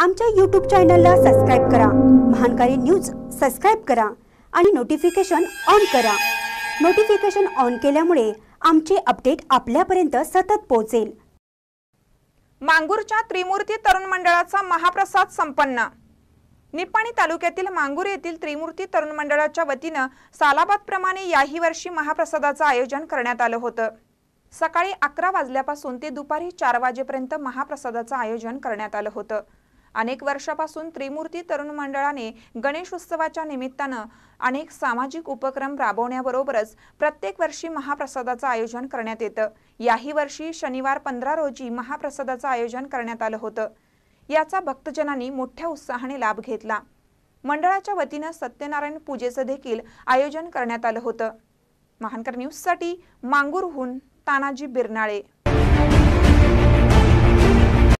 आमच्या यूट्यूब चॅनलला सबस्क्राईब करा महानकारी न्यूज सबस्क्राईब करा आणि नोटिफिकेशन ऑन करा नोटिफिकेशन ऑन केल्यामुळे आमचे अपडेट आपल्यापर्यंत सतत पोहोचेल मांगूरच्या त्रिमूर्ती तरुण मंडळाचा महाप्रसाद संपन्न निपाणी तालुक्यातील मांगूर येथील त्रिमूर्ती तरुण मंडळाच्या वतीनं सालाबादप्रमाणे याही वर्षी महाप्रसादाचं आयोजन करण्यात आलं होतं सकाळी अकरा वाजल्यापासून ते दुपारी चार वाजेपर्यंत महाप्रसादाचं आयोजन करण्यात आलं होतं अनेक वर्षापासून त्रिमूर्ती तरुण मंडळाने गणेश उत्सवाच्या निमित्तानं अनेक सामाजिक उपक्रम राबवण्याबरोबरच प्रत्येक वर्षी महाप्रसादाचं आयोजन करण्यात येतं याही वर्षी शनिवार पंधरा रोजी महाप्रसादाचं आयोजन करण्यात आलं होतं याचा भक्तजनांनी मोठ्या उत्साहाने लाभ घेतला मंडळाच्या वतीनं सत्यनारायण पूजेचं देखील आयोजन करण्यात आलं होतं महानकर न्यूजसाठी मांगूरहून तानाजी बिरनाळे